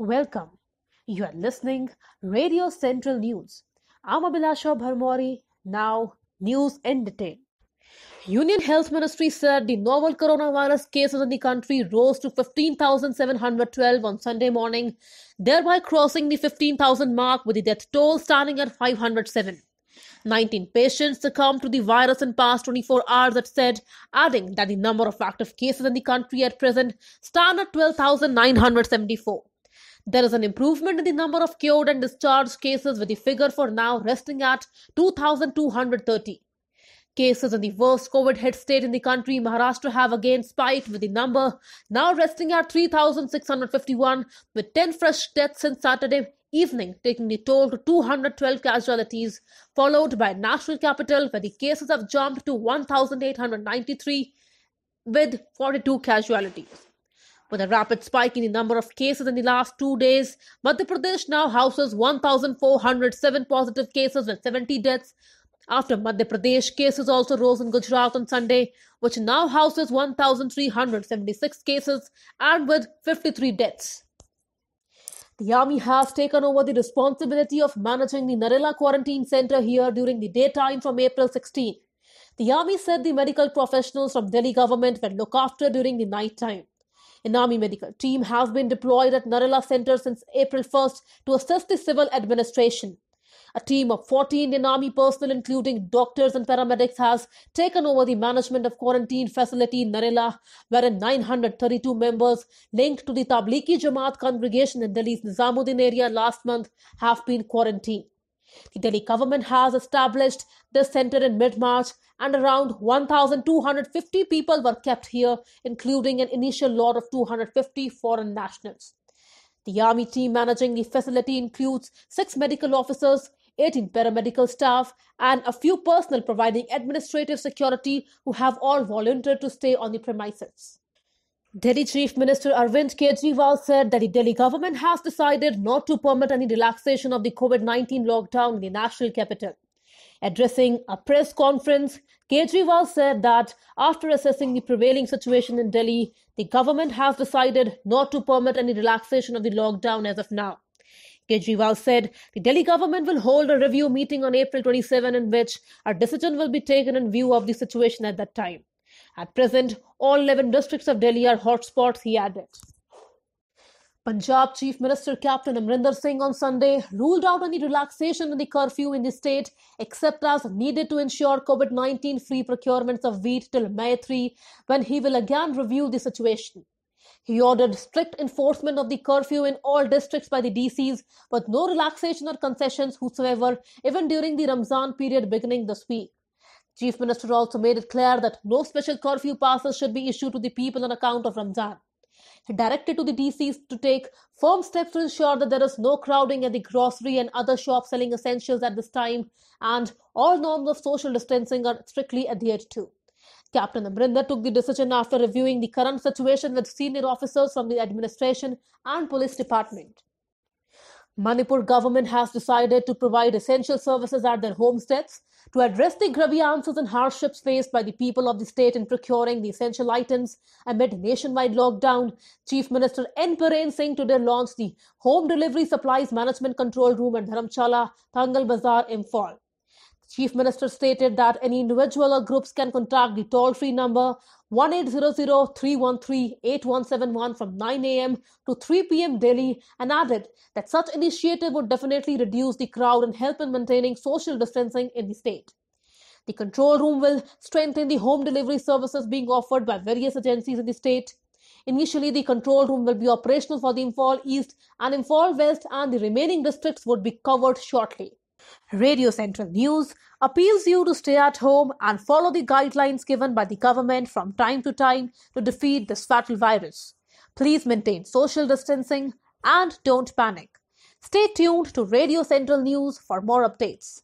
Welcome. You are listening Radio Central News. I'm Abhilasha Bharmori. Now, news and detail. Union Health Ministry said the novel coronavirus cases in the country rose to 15,712 on Sunday morning, thereby crossing the 15,000 mark with the death toll standing at 507. 19 patients succumbed to the virus in past 24 hours, it said, adding that the number of active cases in the country at present stand at 12,974. There is an improvement in the number of cured and discharged cases, with the figure for now resting at 2,230. Cases in the worst COVID hit state in the country, Maharashtra, have again spiked with the number now resting at 3,651, with 10 fresh deaths since Saturday evening, taking the toll to 212 casualties, followed by national capital, where the cases have jumped to 1,893 with 42 casualties. With a rapid spike in the number of cases in the last two days, Madhya Pradesh now houses 1,407 positive cases and 70 deaths. After Madhya Pradesh, cases also rose in Gujarat on Sunday, which now houses 1,376 cases and with 53 deaths. The army has taken over the responsibility of managing the Narela quarantine center here during the daytime from April 16. The army said the medical professionals from Delhi government will look after during the night time. An Army medical team has been deployed at Narela Center since April 1st to assist the civil administration. A team of 14 Indian Army personnel, including doctors and paramedics, has taken over the management of quarantine facility in Narela, wherein 932 members linked to the Tablighi Jamaat congregation in Delhi's Nizamuddin area last month have been quarantined. The Delhi government has established this center in mid March, and around 1,250 people were kept here, including an initial lot of 250 foreign nationals. The army team managing the facility includes six medical officers, 18 paramedical staff, and a few personnel providing administrative security who have all volunteered to stay on the premises. Delhi Chief Minister Arvind Kejriwal said that the Delhi government has decided not to permit any relaxation of the COVID 19 lockdown in the national capital. Addressing a press conference, Kejriwal said that after assessing the prevailing situation in Delhi, the government has decided not to permit any relaxation of the lockdown as of now. Kejriwal said the Delhi government will hold a review meeting on April 27 in which a decision will be taken in view of the situation at that time. At present, all 11 districts of Delhi are hotspots, he added. Punjab Chief Minister Captain Amrinder Singh on Sunday ruled out any relaxation in the curfew in the state except as needed to ensure COVID 19 free procurements of wheat till May 3, when he will again review the situation. He ordered strict enforcement of the curfew in all districts by the DCs, with no relaxation or concessions whatsoever, even during the Ramzan period beginning this week. Chief Minister also made it clear that no special curfew passes should be issued to the people on account of Ramzan. He directed to the DCs to take firm steps to ensure that there is no crowding at the grocery and other shops selling essentials at this time and all norms of social distancing are strictly adhered to. Captain Amrinder took the decision after reviewing the current situation with senior officers from the administration and police department. Manipur government has decided to provide essential services at their homesteads to address the grievances and hardships faced by the people of the state in procuring the essential items amid nationwide lockdown, Chief Minister N. Biren Singh today launched the Home Delivery Supplies Management Control Room at Dharamshala, Thangal Bazar, Imphal. Chief Minister stated that any individual or groups can contact the toll free number 1800-313-8171 from 9 a.m. to 3 p.m. daily and added that such initiative would definitely reduce the crowd and help in maintaining social distancing in the state. The control room will strengthen the home delivery services being offered by various agencies in the state. Initially, the control room will be operational for the Imphal East and Imphal West, and the remaining districts would be covered shortly. Radio Central News appeals you to stay at home and follow the guidelines given by the government from time to time to defeat this fatal virus. Please maintain social distancing and don't panic. Stay tuned to Radio Central News for more updates.